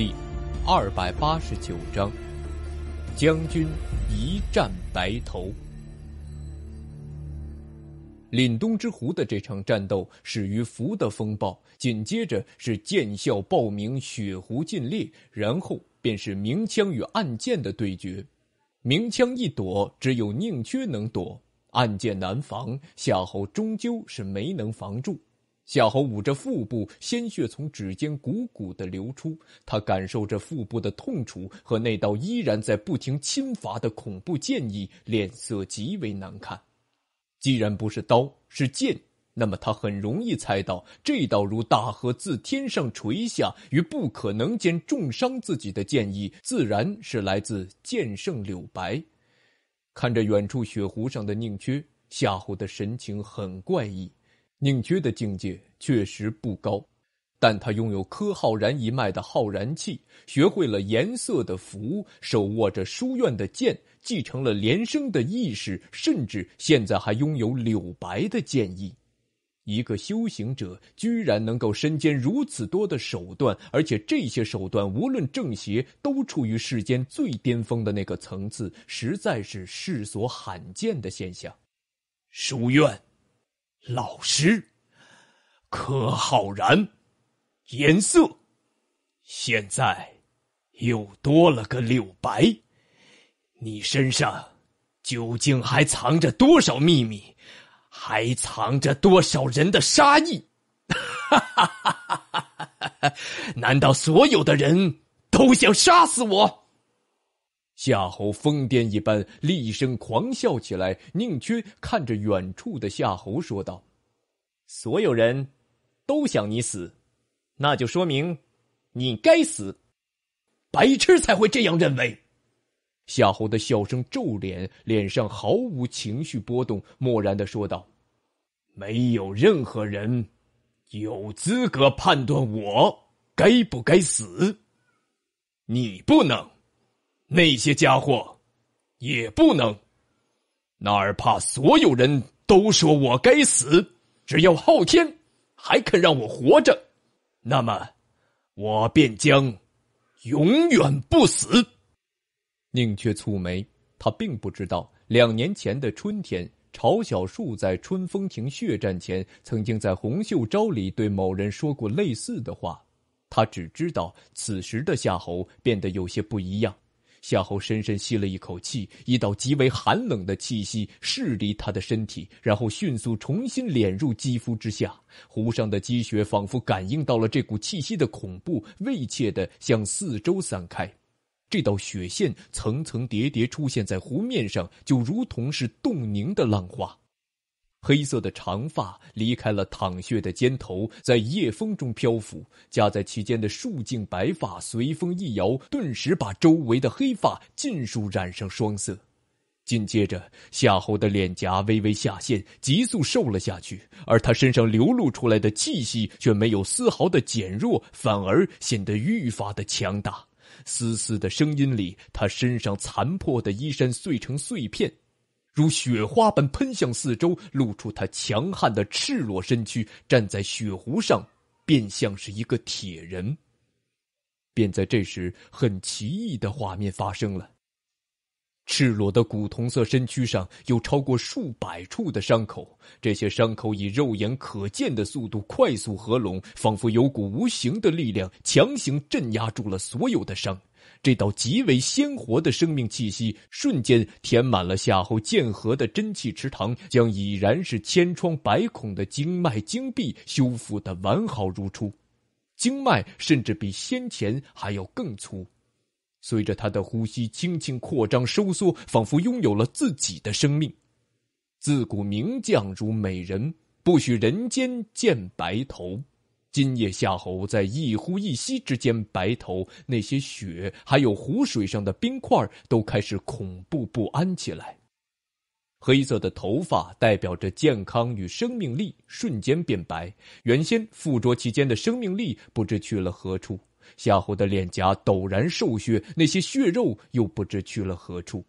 第二百八十九章，将军一战白头。凛冬之湖的这场战斗始于福的风暴，紧接着是剑啸暴鸣、血湖尽裂，然后便是明枪与暗箭的对决。明枪一躲，只有宁缺能躲；暗箭难防，夏侯终究是没能防住。夏侯捂着腹部，鲜血从指尖汩汩的流出。他感受着腹部的痛楚和那道依然在不停侵伐的恐怖剑意，脸色极为难看。既然不是刀，是剑，那么他很容易猜到，这道如大河自天上垂下、与不可能间重伤自己的剑意，自然是来自剑圣柳白。看着远处雪湖上的宁缺，夏侯的神情很怪异。宁缺的境界确实不高，但他拥有柯浩然一脉的浩然气，学会了颜色的符，手握着书院的剑，继承了连生的意识，甚至现在还拥有柳白的剑意。一个修行者居然能够身兼如此多的手段，而且这些手段无论正邪，都处于世间最巅峰的那个层次，实在是世所罕见的现象。书院。老师，柯浩然，颜色，现在又多了个柳白。你身上究竟还藏着多少秘密？还藏着多少人的杀意？哈哈哈哈哈哈！难道所有的人都想杀死我？夏侯疯癫一般厉声狂笑起来，宁缺看着远处的夏侯说道：“所有人都想你死，那就说明你该死。白痴才会这样认为。”夏侯的笑声骤敛，脸上毫无情绪波动，漠然的说道：“没有任何人有资格判断我该不该死，你不能。”那些家伙，也不能，哪怕所有人都说我该死，只要昊天还肯让我活着，那么，我便将永远不死。宁缺蹙眉，他并不知道，两年前的春天，朝小树在春风亭血战前，曾经在红袖招里对某人说过类似的话。他只知道，此时的夏侯变得有些不一样。夏侯深深吸了一口气，一道极为寒冷的气息势离他的身体，然后迅速重新敛入肌肤之下。湖上的积雪仿佛感应到了这股气息的恐怖，畏怯的向四周散开。这道雪线层层叠叠出现在湖面上，就如同是冻凝的浪花。黑色的长发离开了淌血的肩头，在夜风中漂浮；夹在其间的数茎白发随风一摇，顿时把周围的黑发尽数染上双色。紧接着，夏侯的脸颊微微下陷，急速瘦了下去，而他身上流露出来的气息却没有丝毫的减弱，反而显得愈发的强大。嘶嘶的声音里，他身上残破的衣衫碎成碎片。如雪花般喷向四周，露出他强悍的赤裸身躯，站在雪湖上，便像是一个铁人。便在这时，很奇异的画面发生了。赤裸的古铜色身躯上有超过数百处的伤口，这些伤口以肉眼可见的速度快速合拢，仿佛有股无形的力量强行镇压住了所有的伤。这道极为鲜活的生命气息瞬间填满了夏侯剑河的真气池塘，将已然是千疮百孔的经脉经壁修复的完好如初，经脉甚至比先前还要更粗。随着他的呼吸轻轻扩张、收缩，仿佛拥有了自己的生命。自古名将如美人，不许人间见白头。今夜夏侯在一呼一吸之间白头，那些雪还有湖水上的冰块都开始恐怖不安起来。黑色的头发代表着健康与生命力，瞬间变白，原先附着其间的生命力不知去了何处。夏侯的脸颊陡然瘦削，那些血肉又不知去了何处。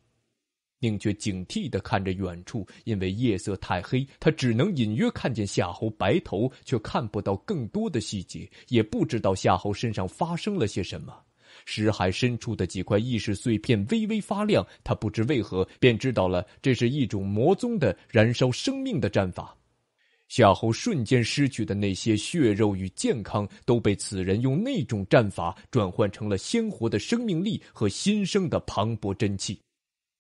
宁缺警惕地看着远处，因为夜色太黑，他只能隐约看见夏侯白头，却看不到更多的细节，也不知道夏侯身上发生了些什么。石海深处的几块意识碎片微微发亮，他不知为何便知道了，这是一种魔宗的燃烧生命的战法。夏侯瞬间失去的那些血肉与健康，都被此人用那种战法转换成了鲜活的生命力和新生的磅礴真气。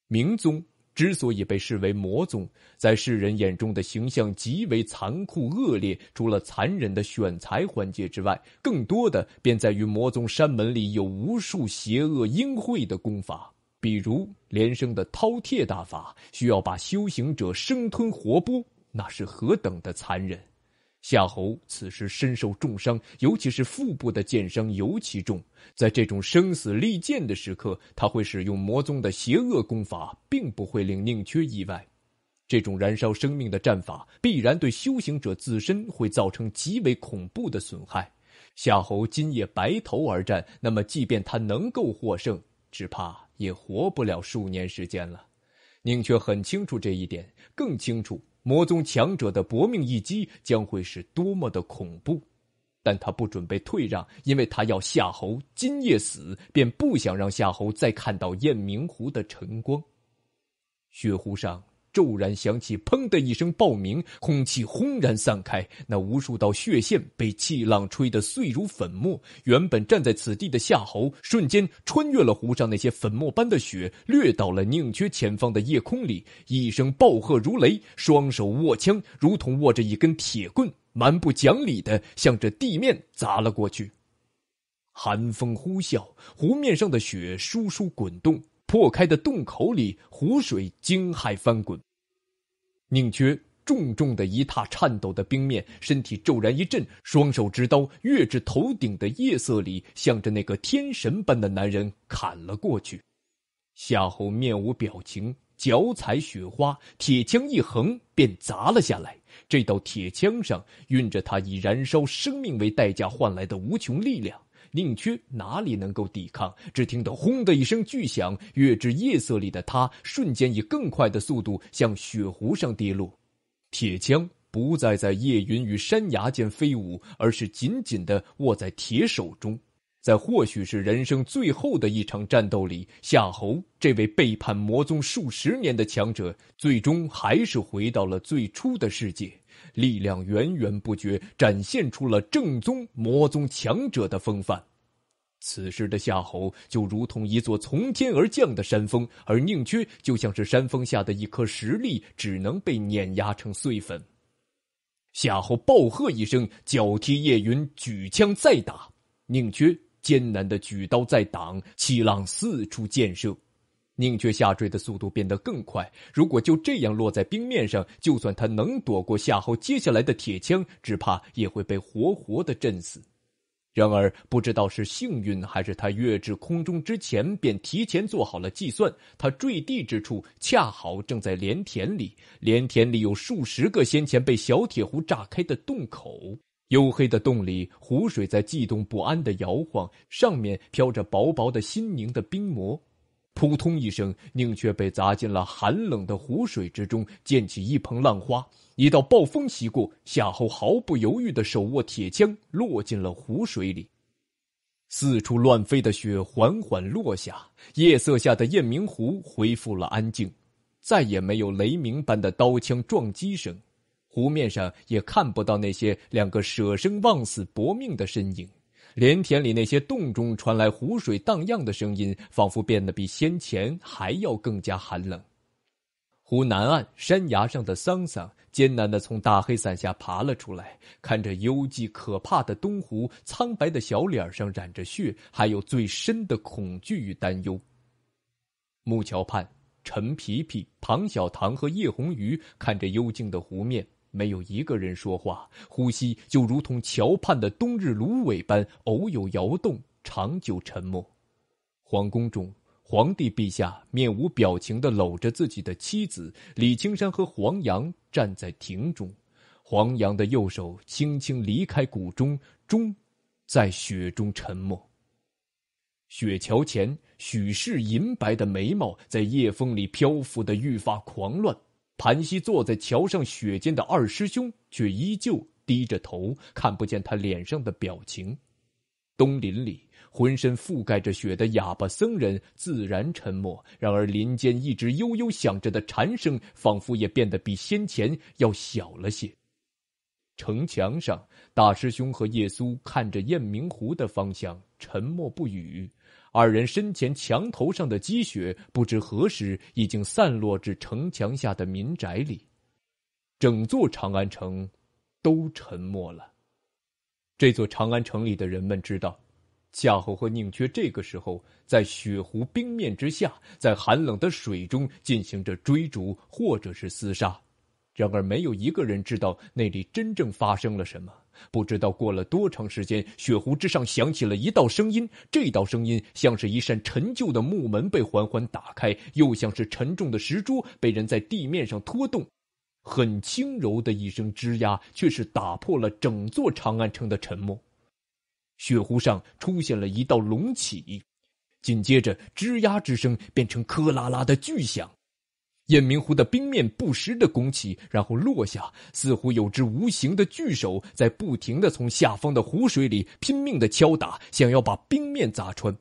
明宗之所以被视为魔宗，在世人眼中的形象极为残酷恶劣。除了残忍的选材环节之外，更多的便在于魔宗山门里有无数邪恶阴晦的功法，比如连生的饕餮大法，需要把修行者生吞活剥。那是何等的残忍！夏侯此时身受重伤，尤其是腹部的剑伤尤其重。在这种生死利剑的时刻，他会使用魔宗的邪恶功法，并不会令宁缺意外。这种燃烧生命的战法，必然对修行者自身会造成极为恐怖的损害。夏侯今夜白头而战，那么即便他能够获胜，只怕也活不了数年时间了。宁缺很清楚这一点，更清楚。魔宗强者的搏命一击将会是多么的恐怖，但他不准备退让，因为他要夏侯今夜死，便不想让夏侯再看到雁鸣湖的晨光。血湖上。骤然响起“砰”的一声爆鸣，空气轰然散开，那无数道血线被气浪吹得碎如粉末。原本站在此地的夏侯，瞬间穿越了湖上那些粉末般的雪，掠到了宁缺前方的夜空里。一声暴喝如雷，双手握枪，如同握着一根铁棍，蛮不讲理的向着地面砸了过去。寒风呼啸，湖面上的雪疏疏滚动。破开的洞口里，湖水惊骇翻滚。宁缺重重的一踏颤抖的冰面，身体骤然一震，双手执刀跃至头顶的夜色里，向着那个天神般的男人砍了过去。夏侯面无表情，脚踩雪花，铁枪一横便砸了下来。这道铁枪上蕴着他以燃烧生命为代价换来的无穷力量。宁缺哪里能够抵抗？只听到轰的一声巨响，跃至夜色里的他，瞬间以更快的速度向雪湖上跌落。铁枪不再在夜云与山崖间飞舞，而是紧紧的握在铁手中。在或许是人生最后的一场战斗里，夏侯这位背叛魔宗数十年的强者，最终还是回到了最初的世界，力量源源不绝，展现出了正宗魔宗强者的风范。此时的夏侯就如同一座从天而降的山峰，而宁缺就像是山峰下的一颗石粒，只能被碾压成碎粉。夏侯暴喝一声，脚踢叶云，举枪再打宁缺。艰难的举刀在挡，气浪四处溅射，宁缺下坠的速度变得更快。如果就这样落在冰面上，就算他能躲过夏侯接下来的铁枪，只怕也会被活活的震死。然而，不知道是幸运还是他跃至空中之前便提前做好了计算，他坠地之处恰好正在连田里，连田里有数十个先前被小铁壶炸开的洞口。黝黑的洞里，湖水在悸动不安的摇晃，上面飘着薄薄的新凝的冰膜。扑通一声，宁缺被砸进了寒冷的湖水之中，溅起一蓬浪花。一道暴风袭过，夏侯毫不犹豫的手握铁枪，落进了湖水里。四处乱飞的雪缓缓落下，夜色下的雁鸣湖恢复了安静，再也没有雷鸣般的刀枪撞击声。湖面上也看不到那些两个舍生忘死搏命的身影，连田里那些洞中传来湖水荡漾的声音，仿佛变得比先前还要更加寒冷。湖南岸山崖上的桑桑艰难的从大黑伞下爬了出来，看着幽寂可怕的东湖，苍白的小脸上染着血，还有最深的恐惧与担忧。木桥畔，陈皮皮、庞小唐和叶红鱼看着幽静的湖面。没有一个人说话，呼吸就如同桥畔的冬日芦苇般，偶有摇动。长久沉默。皇宫中，皇帝陛下面无表情的搂着自己的妻子李青山和黄杨站在亭中。黄杨的右手轻轻离开鼓中，钟在雪中沉默。雪桥前，许氏银白的眉毛在夜风里漂浮的愈发狂乱。盘膝坐在桥上雪间的二师兄却依旧低着头，看不见他脸上的表情。东林里，浑身覆盖着雪的哑巴僧人自然沉默。然而林间一直悠悠响着的蝉声，仿佛也变得比先前要小了些。城墙上，大师兄和叶苏看着雁鸣湖的方向，沉默不语。二人身前墙头上的积雪，不知何时已经散落至城墙下的民宅里。整座长安城都沉默了。这座长安城里的人们知道，夏侯和宁缺这个时候在雪湖冰面之下，在寒冷的水中进行着追逐或者是厮杀。然而，没有一个人知道那里真正发生了什么。不知道过了多长时间，雪湖之上响起了一道声音。这道声音像是一扇陈旧的木门被缓缓打开，又像是沉重的石桌被人在地面上拖动。很轻柔的一声吱呀，却是打破了整座长安城的沉默。雪湖上出现了一道隆起，紧接着吱呀之声变成咯啦啦的巨响。雁鸣湖的冰面不时的拱起，然后落下，似乎有只无形的巨手在不停的从下方的湖水里拼命的敲打，想要把冰面砸穿。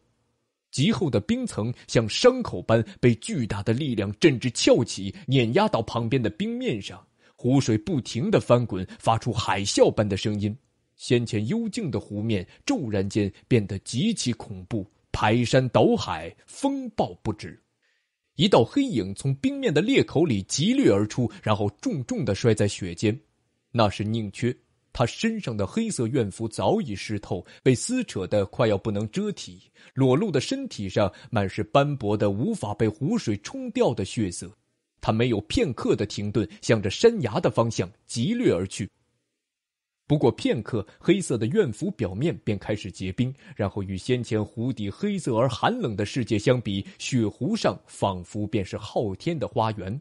极厚的冰层像伤口般被巨大的力量震至翘起，碾压到旁边的冰面上。湖水不停的翻滚，发出海啸般的声音。先前幽静的湖面骤然间变得极其恐怖，排山倒海，风暴不止。一道黑影从冰面的裂口里急掠而出，然后重重的摔在雪间。那是宁缺，他身上的黑色怨服早已湿透，被撕扯的快要不能遮体，裸露的身体上满是斑驳的、无法被湖水冲掉的血色。他没有片刻的停顿，向着山崖的方向急掠而去。不过片刻，黑色的怨服表面便开始结冰，然后与先前湖底黑色而寒冷的世界相比，雪湖上仿佛便是昊天的花园。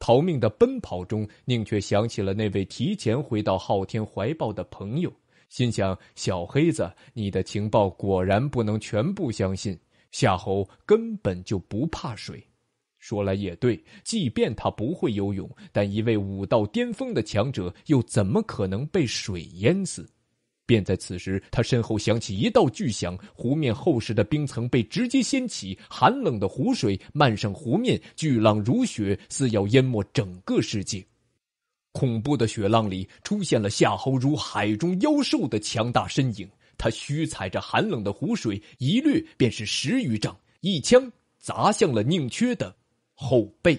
逃命的奔跑中，宁缺想起了那位提前回到昊天怀抱的朋友，心想：小黑子，你的情报果然不能全部相信，夏侯根本就不怕水。说来也对，即便他不会游泳，但一位武道巅峰的强者又怎么可能被水淹死？便在此时，他身后响起一道巨响，湖面厚实的冰层被直接掀起，寒冷的湖水漫上湖面，巨浪如雪，似要淹没整个世界。恐怖的雪浪里，出现了夏侯如海中妖兽的强大身影，他虚踩着寒冷的湖水，一掠便是十余丈，一枪砸向了宁缺的。后背。